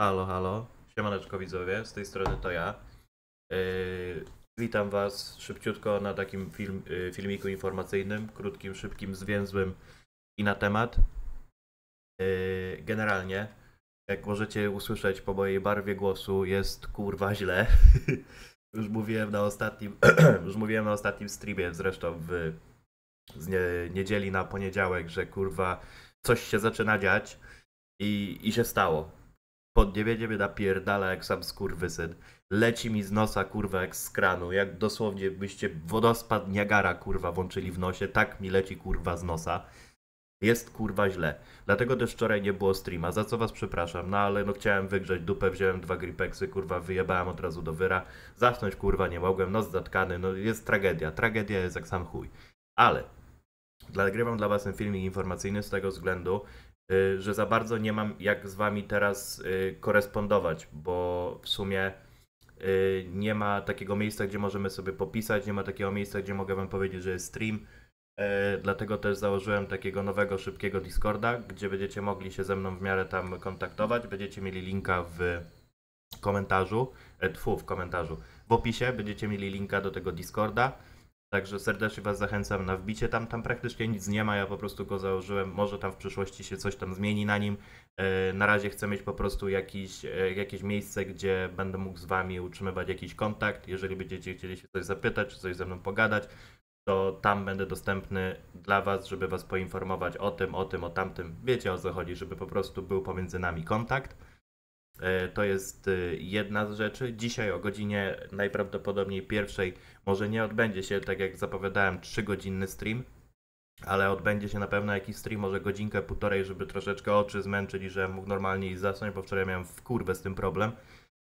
Halo, halo. Siemaneczko widzowie, z tej strony to ja. Yy, witam Was szybciutko na takim film, yy, filmiku informacyjnym, krótkim, szybkim, zwięzłym i na temat. Yy, generalnie, jak możecie usłyszeć po mojej barwie głosu, jest kurwa źle. już mówiłem na ostatnim, już mówiłem na ostatnim streamie zresztą w, z nie, niedzieli na poniedziałek, że kurwa coś się zaczyna dziać i, i się stało pod niebie mnie napierdala jak sam skurwysyn. Leci mi z nosa, kurwa, jak z kranu. Jak dosłownie byście wodospad Niagara, kurwa, włączyli w nosie, tak mi leci, kurwa, z nosa. Jest, kurwa, źle. Dlatego też wczoraj nie było streama, za co was przepraszam, no ale no chciałem wygrzeć dupę, wziąłem dwa gripeksy, kurwa, wyjebałem od razu do wyra. Zasnąć, kurwa, nie mogłem, nos zatkany, no jest tragedia. Tragedia jest jak sam chuj. Ale Nagrywam dla Was ten filmik informacyjny z tego względu, Y, że za bardzo nie mam jak z wami teraz y, korespondować, bo w sumie y, nie ma takiego miejsca, gdzie możemy sobie popisać, nie ma takiego miejsca, gdzie mogę wam powiedzieć, że jest stream. Dlatego też założyłem takiego nowego, szybkiego Discorda, gdzie będziecie mogli się ze mną w miarę tam kontaktować. Będziecie mieli linka w komentarzu, e, tfu, w komentarzu, w opisie będziecie mieli linka do tego Discorda Także serdecznie Was zachęcam na wbicie. Tam, tam praktycznie nic nie ma, ja po prostu go założyłem. Może tam w przyszłości się coś tam zmieni na nim. E, na razie chcę mieć po prostu jakiś, e, jakieś miejsce, gdzie będę mógł z Wami utrzymywać jakiś kontakt. Jeżeli będziecie chcieli się coś zapytać, czy coś ze mną pogadać, to tam będę dostępny dla Was, żeby Was poinformować o tym, o tym, o tamtym. Wiecie o co chodzi, żeby po prostu był pomiędzy nami kontakt. E, to jest e, jedna z rzeczy. Dzisiaj o godzinie najprawdopodobniej pierwszej może nie odbędzie się, tak jak zapowiadałem, 3-godzinny stream, ale odbędzie się na pewno jakiś stream, może godzinkę, półtorej, żeby troszeczkę oczy zmęczyć i żebym mógł normalnie iść zasnąć, bo wczoraj miałem w kurwę z tym problem.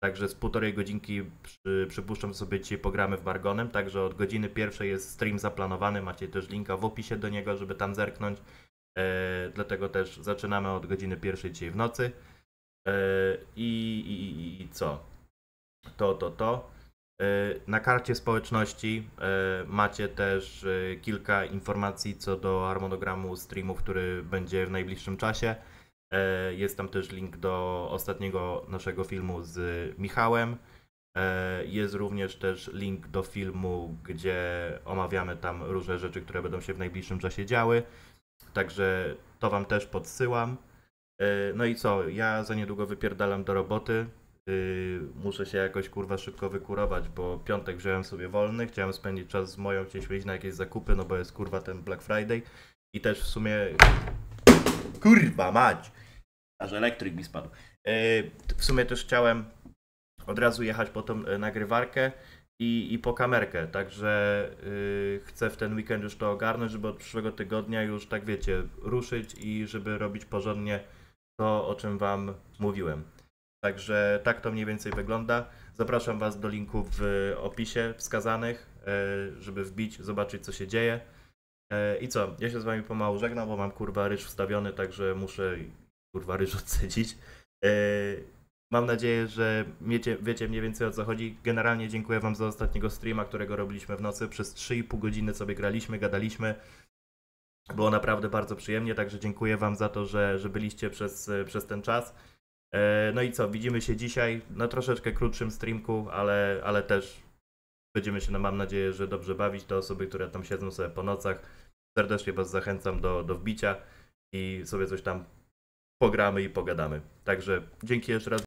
Także z półtorej godzinki przy, przypuszczam sobie dzisiaj pogramy w Margonem, także od godziny pierwszej jest stream zaplanowany, macie też linka w opisie do niego, żeby tam zerknąć. Eee, dlatego też zaczynamy od godziny pierwszej dzisiaj w nocy. E, I, i, i co? To, to, to. E, na karcie społeczności e, macie też kilka informacji co do harmonogramu streamu, który będzie w najbliższym czasie. Jest tam też link do ostatniego naszego filmu z Michałem. Jest również też link do filmu, gdzie omawiamy tam różne rzeczy, które będą się w najbliższym czasie działy. Także to Wam też podsyłam. E, no i co, ja za niedługo wypierdalam do roboty. E, muszę się jakoś kurwa szybko wykurować, bo piątek wziąłem sobie wolny, chciałem spędzić czas z moją, chcieliśmy iść na jakieś zakupy, no bo jest kurwa ten Black Friday. I też w sumie... Kurwa mać! Aż elektryk mi spadł. E, w sumie też chciałem od razu jechać po tą nagrywarkę i, i po kamerkę, także yy, chcę w ten weekend już to ogarnąć, żeby od przyszłego tygodnia już, tak wiecie, ruszyć i żeby robić porządnie to, o czym Wam mówiłem. Także tak to mniej więcej wygląda. Zapraszam Was do linków w opisie wskazanych, e, żeby wbić, zobaczyć co się dzieje. E, I co, ja się z Wami pomału żegnam, bo mam kurwa ryż wstawiony, także muszę kurwa ryż odsycić. E, mam nadzieję, że wiecie, wiecie mniej więcej o co chodzi. Generalnie dziękuję Wam za ostatniego streama, którego robiliśmy w nocy. Przez 3,5 godziny sobie graliśmy, gadaliśmy. Było naprawdę bardzo przyjemnie, także dziękuję Wam za to, że, że byliście przez, przez ten czas. E, no i co, widzimy się dzisiaj na troszeczkę krótszym streamku, ale, ale też będziemy się, no mam nadzieję, że dobrze bawić. Te osoby, które tam siedzą sobie po nocach, serdecznie Was zachęcam do, do wbicia i sobie coś tam pogramy i pogadamy. Także dzięki jeszcze raz.